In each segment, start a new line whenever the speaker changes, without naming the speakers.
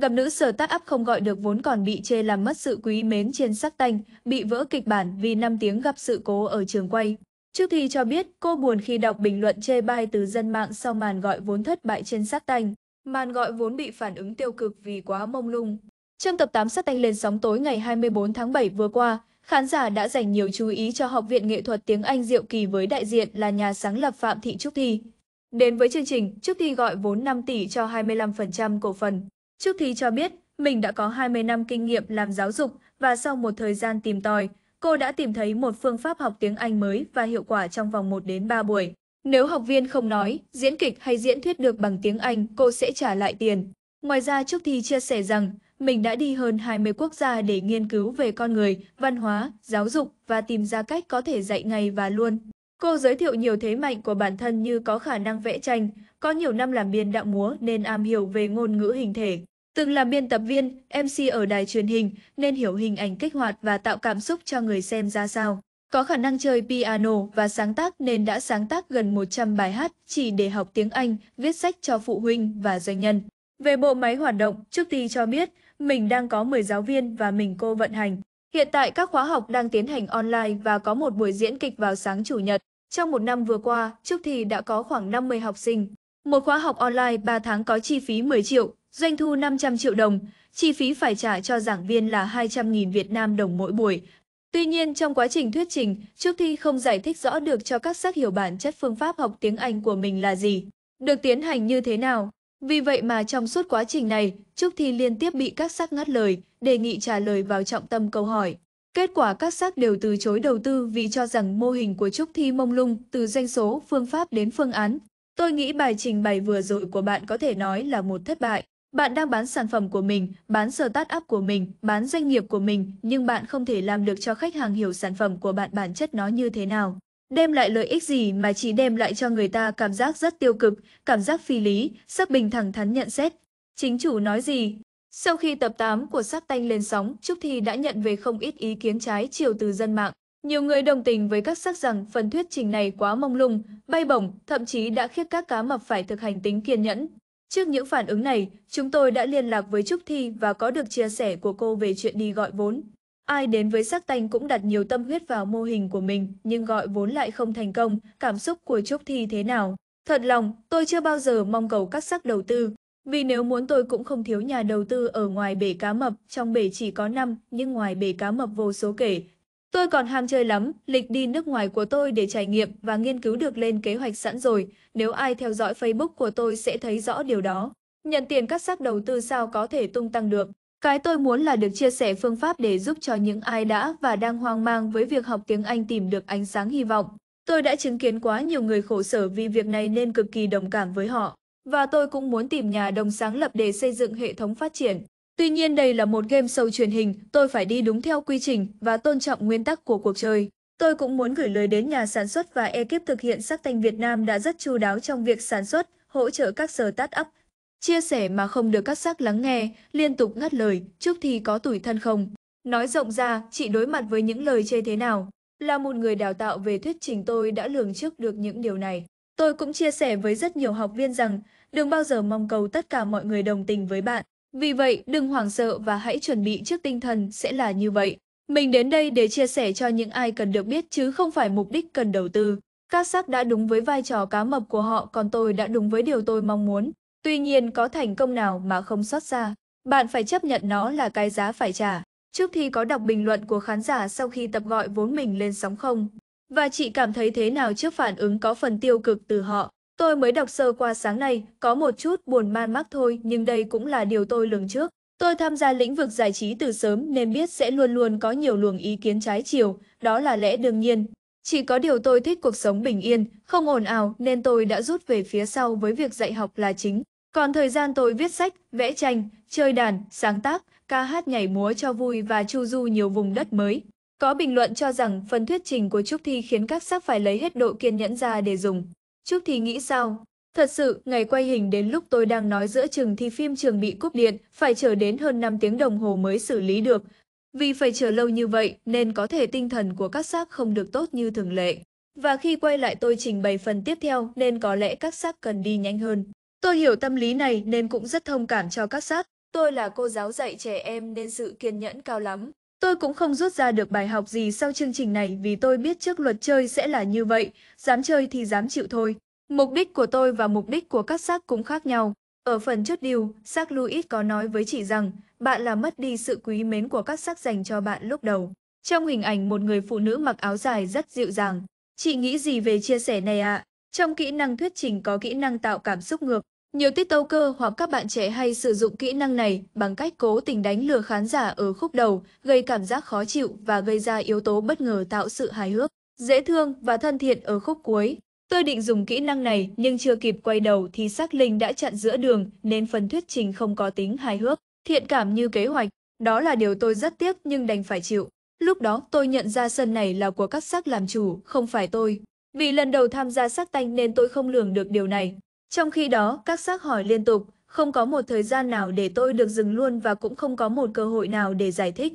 Gặp nữ sở tác up không gọi được vốn còn bị chê làm mất sự quý mến trên sắc tanh, bị vỡ kịch bản vì 5 tiếng gặp sự cố ở trường quay. Trước thi cho biết, cô buồn khi đọc bình luận chê bai từ dân mạng sau màn gọi vốn thất bại trên sắc tanh. Màn gọi vốn bị phản ứng tiêu cực vì quá mông lung. Trong tập 8 sắc tanh lên sóng tối ngày 24 tháng 7 vừa qua, khán giả đã dành nhiều chú ý cho Học viện Nghệ thuật Tiếng Anh Diệu Kỳ với đại diện là nhà sáng lập Phạm Thị Trúc Thi. Đến với chương trình, Trúc Thi gọi vốn 5 tỷ cho 25% cổ phần. Trúc Thí cho biết mình đã có 20 năm kinh nghiệm làm giáo dục và sau một thời gian tìm tòi, cô đã tìm thấy một phương pháp học tiếng Anh mới và hiệu quả trong vòng 1 đến 3 buổi. Nếu học viên không nói, diễn kịch hay diễn thuyết được bằng tiếng Anh, cô sẽ trả lại tiền. Ngoài ra, Trúc Thi chia sẻ rằng mình đã đi hơn 20 quốc gia để nghiên cứu về con người, văn hóa, giáo dục và tìm ra cách có thể dạy ngay và luôn. Cô giới thiệu nhiều thế mạnh của bản thân như có khả năng vẽ tranh, có nhiều năm làm biên đạo múa nên am hiểu về ngôn ngữ hình thể, Từng là biên tập viên, MC ở đài truyền hình nên hiểu hình ảnh kích hoạt và tạo cảm xúc cho người xem ra sao. Có khả năng chơi piano và sáng tác nên đã sáng tác gần 100 bài hát chỉ để học tiếng Anh, viết sách cho phụ huynh và doanh nhân. Về bộ máy hoạt động, Trúc Ti cho biết mình đang có 10 giáo viên và mình cô vận hành. Hiện tại các khóa học đang tiến hành online và có một buổi diễn kịch vào sáng Chủ nhật. Trong một năm vừa qua, Trúc Thi đã có khoảng 50 học sinh. Một khóa học online 3 tháng có chi phí 10 triệu, doanh thu 500 triệu đồng, chi phí phải trả cho giảng viên là 200.000 Việt Nam đồng mỗi buổi. Tuy nhiên, trong quá trình thuyết trình, trước thi không giải thích rõ được cho các sắc hiểu bản chất phương pháp học tiếng Anh của mình là gì, được tiến hành như thế nào. Vì vậy mà trong suốt quá trình này, Trúc Thi liên tiếp bị các sắc ngắt lời, đề nghị trả lời vào trọng tâm câu hỏi. Kết quả các sắc đều từ chối đầu tư vì cho rằng mô hình của Trúc Thi mông lung từ doanh số, phương pháp đến phương án. Tôi nghĩ bài trình bày vừa rồi của bạn có thể nói là một thất bại. Bạn đang bán sản phẩm của mình, bán startup của mình, bán doanh nghiệp của mình, nhưng bạn không thể làm được cho khách hàng hiểu sản phẩm của bạn bản chất nó như thế nào. Đem lại lợi ích gì mà chỉ đem lại cho người ta cảm giác rất tiêu cực, cảm giác phi lý, sắc bình thẳng thắn nhận xét. Chính chủ nói gì? Sau khi tập 8 của sắc tanh lên sóng, Trúc Thi đã nhận về không ít ý kiến trái chiều từ dân mạng. Nhiều người đồng tình với các sắc rằng phần thuyết trình này quá mông lung, bay bổng, thậm chí đã khiến các cá mập phải thực hành tính kiên nhẫn, Trước những phản ứng này, chúng tôi đã liên lạc với Trúc Thi và có được chia sẻ của cô về chuyện đi gọi vốn. Ai đến với sắc tanh cũng đặt nhiều tâm huyết vào mô hình của mình, nhưng gọi vốn lại không thành công, cảm xúc của Trúc Thi thế nào? Thật lòng, tôi chưa bao giờ mong cầu các sắc đầu tư, vì nếu muốn tôi cũng không thiếu nhà đầu tư ở ngoài bể cá mập, trong bể chỉ có năm, nhưng ngoài bể cá mập vô số kể, Tôi còn ham chơi lắm, lịch đi nước ngoài của tôi để trải nghiệm và nghiên cứu được lên kế hoạch sẵn rồi, nếu ai theo dõi Facebook của tôi sẽ thấy rõ điều đó. Nhận tiền cắt sắc đầu tư sao có thể tung tăng được. Cái tôi muốn là được chia sẻ phương pháp để giúp cho những ai đã và đang hoang mang với việc học tiếng Anh tìm được ánh sáng hy vọng. Tôi đã chứng kiến quá nhiều người khổ sở vì việc này nên cực kỳ đồng cảm với họ. Và tôi cũng muốn tìm nhà đồng sáng lập để xây dựng hệ thống phát triển. Tuy nhiên đây là một game show truyền hình, tôi phải đi đúng theo quy trình và tôn trọng nguyên tắc của cuộc chơi. Tôi cũng muốn gửi lời đến nhà sản xuất và ekip thực hiện sắc tanh Việt Nam đã rất chu đáo trong việc sản xuất, hỗ trợ các sở tát ấp, chia sẻ mà không được các sắc lắng nghe, liên tục ngắt lời, chúc thì có tuổi thân không. Nói rộng ra, chị đối mặt với những lời chê thế nào? Là một người đào tạo về thuyết trình tôi đã lường trước được những điều này. Tôi cũng chia sẻ với rất nhiều học viên rằng, đừng bao giờ mong cầu tất cả mọi người đồng tình với bạn. Vì vậy, đừng hoảng sợ và hãy chuẩn bị trước tinh thần sẽ là như vậy. Mình đến đây để chia sẻ cho những ai cần được biết chứ không phải mục đích cần đầu tư. Các sắc đã đúng với vai trò cá mập của họ còn tôi đã đúng với điều tôi mong muốn. Tuy nhiên có thành công nào mà không xót xa, bạn phải chấp nhận nó là cái giá phải trả. Trước khi có đọc bình luận của khán giả sau khi tập gọi vốn mình lên sóng không, và chị cảm thấy thế nào trước phản ứng có phần tiêu cực từ họ. Tôi mới đọc sơ qua sáng nay, có một chút buồn man mác thôi, nhưng đây cũng là điều tôi lường trước. Tôi tham gia lĩnh vực giải trí từ sớm nên biết sẽ luôn luôn có nhiều luồng ý kiến trái chiều, đó là lẽ đương nhiên. Chỉ có điều tôi thích cuộc sống bình yên, không ồn ào nên tôi đã rút về phía sau với việc dạy học là chính. Còn thời gian tôi viết sách, vẽ tranh, chơi đàn, sáng tác, ca hát nhảy múa cho vui và chu du nhiều vùng đất mới. Có bình luận cho rằng phần thuyết trình của Trúc Thi khiến các sắc phải lấy hết độ kiên nhẫn ra để dùng. Trước thì nghĩ sao? Thật sự, ngày quay hình đến lúc tôi đang nói giữa chừng thì phim trường bị cúp điện, phải chờ đến hơn 5 tiếng đồng hồ mới xử lý được. Vì phải chờ lâu như vậy nên có thể tinh thần của các xác không được tốt như thường lệ. Và khi quay lại tôi trình bày phần tiếp theo nên có lẽ các xác cần đi nhanh hơn. Tôi hiểu tâm lý này nên cũng rất thông cảm cho các sát. Tôi là cô giáo dạy trẻ em nên sự kiên nhẫn cao lắm. Tôi cũng không rút ra được bài học gì sau chương trình này vì tôi biết trước luật chơi sẽ là như vậy, dám chơi thì dám chịu thôi. Mục đích của tôi và mục đích của các xác cũng khác nhau. Ở phần chốt điều, xác Louis có nói với chị rằng bạn là mất đi sự quý mến của các xác dành cho bạn lúc đầu. Trong hình ảnh một người phụ nữ mặc áo dài rất dịu dàng. Chị nghĩ gì về chia sẻ này ạ? À? Trong kỹ năng thuyết trình có kỹ năng tạo cảm xúc ngược, nhiều tiktoker hoặc các bạn trẻ hay sử dụng kỹ năng này bằng cách cố tình đánh lừa khán giả ở khúc đầu, gây cảm giác khó chịu và gây ra yếu tố bất ngờ tạo sự hài hước, dễ thương và thân thiện ở khúc cuối. Tôi định dùng kỹ năng này nhưng chưa kịp quay đầu thì sắc linh đã chặn giữa đường nên phần thuyết trình không có tính hài hước, thiện cảm như kế hoạch. Đó là điều tôi rất tiếc nhưng đành phải chịu. Lúc đó tôi nhận ra sân này là của các sắc làm chủ, không phải tôi. Vì lần đầu tham gia sắc tanh nên tôi không lường được điều này. Trong khi đó, các xác hỏi liên tục, không có một thời gian nào để tôi được dừng luôn và cũng không có một cơ hội nào để giải thích.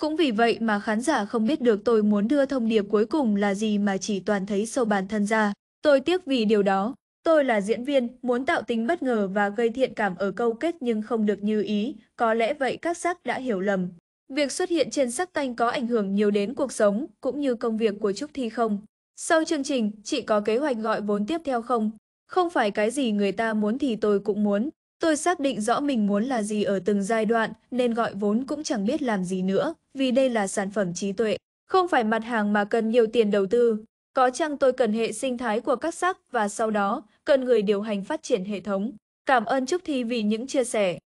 Cũng vì vậy mà khán giả không biết được tôi muốn đưa thông điệp cuối cùng là gì mà chỉ toàn thấy sâu bản thân ra. Tôi tiếc vì điều đó. Tôi là diễn viên, muốn tạo tính bất ngờ và gây thiện cảm ở câu kết nhưng không được như ý, có lẽ vậy các sắc đã hiểu lầm. Việc xuất hiện trên sắc tanh có ảnh hưởng nhiều đến cuộc sống, cũng như công việc của Trúc Thi không? Sau chương trình, chị có kế hoạch gọi vốn tiếp theo không? Không phải cái gì người ta muốn thì tôi cũng muốn. Tôi xác định rõ mình muốn là gì ở từng giai đoạn nên gọi vốn cũng chẳng biết làm gì nữa vì đây là sản phẩm trí tuệ, không phải mặt hàng mà cần nhiều tiền đầu tư. Có chăng tôi cần hệ sinh thái của các sắc và sau đó cần người điều hành phát triển hệ thống. Cảm ơn Trúc Thi vì những chia sẻ.